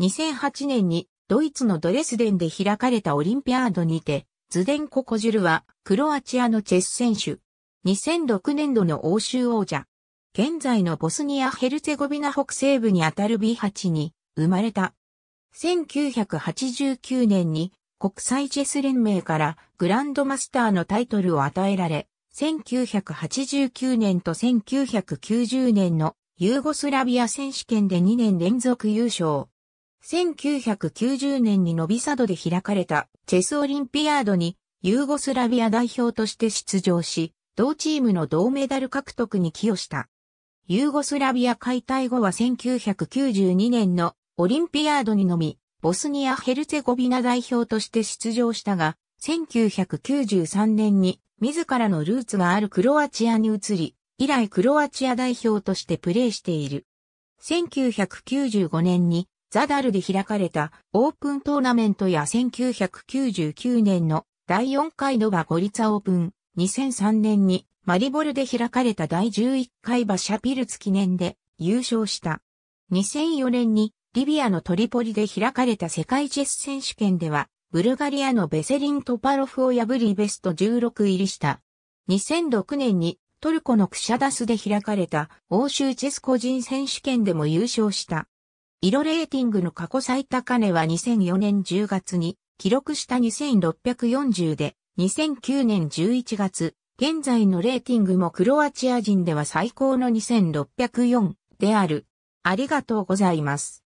2008年にドイツのドレスデンで開かれたオリンピアードにて、ズデンコ・コジュルはクロアチアのチェス選手。2006年度の欧州王者。現在のボスニア・ヘルツェゴビナ北西部にあたる B8 に生まれた。1989年に国際チェス連盟からグランドマスターのタイトルを与えられ、1989年と1990年のユーゴスラビア選手権で2年連続優勝。1990年にノビサドで開かれたチェスオリンピアードにユーゴスラビア代表として出場し、同チームの銅メダル獲得に寄与した。ユーゴスラビア解体後は1992年のオリンピアードにのみ、ボスニア・ヘルツェゴビナ代表として出場したが、1993年に自らのルーツがあるクロアチアに移り、以来クロアチア代表としてプレーしている。1995年にザダルで開かれたオープントーナメントや1999年の第4回のバゴリツァオープン、2003年にマリボルで開かれた第11回バシャピルツ記念で優勝した。2004年にリビアのトリポリで開かれた世界チェス選手権では、ブルガリアのベセリン・トパロフを破りベスト16入りした。2006年にトルコのクシャダスで開かれた欧州チェス個人選手権でも優勝した。色レーティングの過去最高値は2004年10月に記録した2640で、2009年11月、現在のレーティングもクロアチア人では最高の2604である。ありがとうございます。